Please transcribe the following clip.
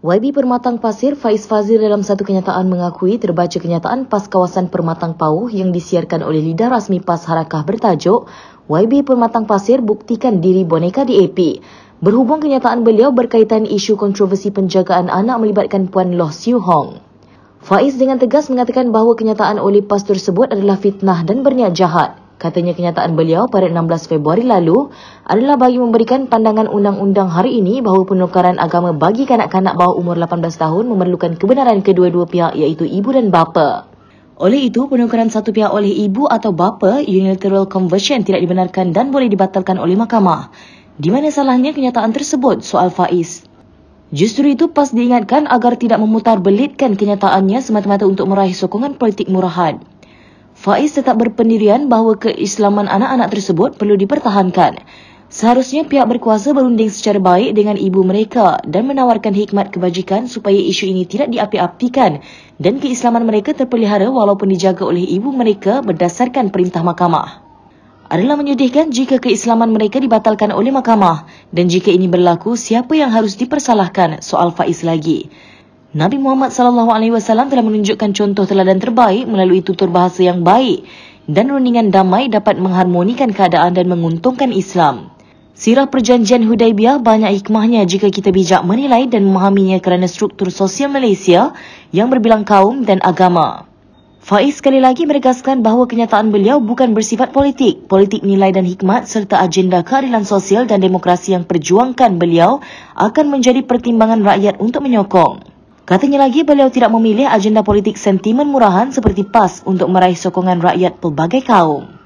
YB Permatang Pasir Faiz Fazil dalam satu kenyataan mengakui terbaca kenyataan PAS kawasan Permatang Pauh yang disiarkan oleh lidah rasmi PAS Harakah bertajuk YB Permatang Pasir buktikan diri boneka di DAP. Berhubung kenyataan beliau berkaitan isu kontroversi penjagaan anak melibatkan Puan Loh Siu Hong. Faiz dengan tegas mengatakan bahawa kenyataan oleh PAS tersebut adalah fitnah dan berniat jahat. Katanya kenyataan beliau pada 16 Februari lalu adalah bagi memberikan pandangan undang-undang hari ini bahawa penukaran agama bagi kanak-kanak bawah umur 18 tahun memerlukan kebenaran kedua-dua pihak iaitu ibu dan bapa. Oleh itu, penukaran satu pihak oleh ibu atau bapa, unilateral conversion tidak dibenarkan dan boleh dibatalkan oleh mahkamah. Di mana salahnya kenyataan tersebut, soal Faiz. Justru itu pas diingatkan agar tidak memutar belitkan kenyataannya semata-mata untuk meraih sokongan politik murahan. Faiz tetap berpendirian bahawa keislaman anak-anak tersebut perlu dipertahankan. Seharusnya pihak berkuasa berunding secara baik dengan ibu mereka dan menawarkan hikmat kebajikan supaya isu ini tidak diapi-apikan dan keislaman mereka terpelihara walaupun dijaga oleh ibu mereka berdasarkan perintah mahkamah. Adalah menyedihkan jika keislaman mereka dibatalkan oleh mahkamah dan jika ini berlaku siapa yang harus dipersalahkan soal Faiz lagi. Nabi Muhammad saw telah menunjukkan contoh teladan terbaik melalui tutur bahasa yang baik dan rundingan damai dapat mengharmonikan keadaan dan menguntungkan Islam. Sirah perjanjian Hudaibiyah banyak hikmahnya jika kita bijak menilai dan memahaminya kerana struktur sosial Malaysia yang berbilang kaum dan agama. Faiz sekali lagi meregaskan bahawa kenyataan beliau bukan bersifat politik. Politik nilai dan hikmat serta agenda keadilan sosial dan demokrasi yang perjuangkan beliau akan menjadi pertimbangan rakyat untuk menyokong. Katanya lagi beliau tidak memilih agenda politik sentimen murahan seperti PAS untuk meraih sokongan rakyat pelbagai kaum.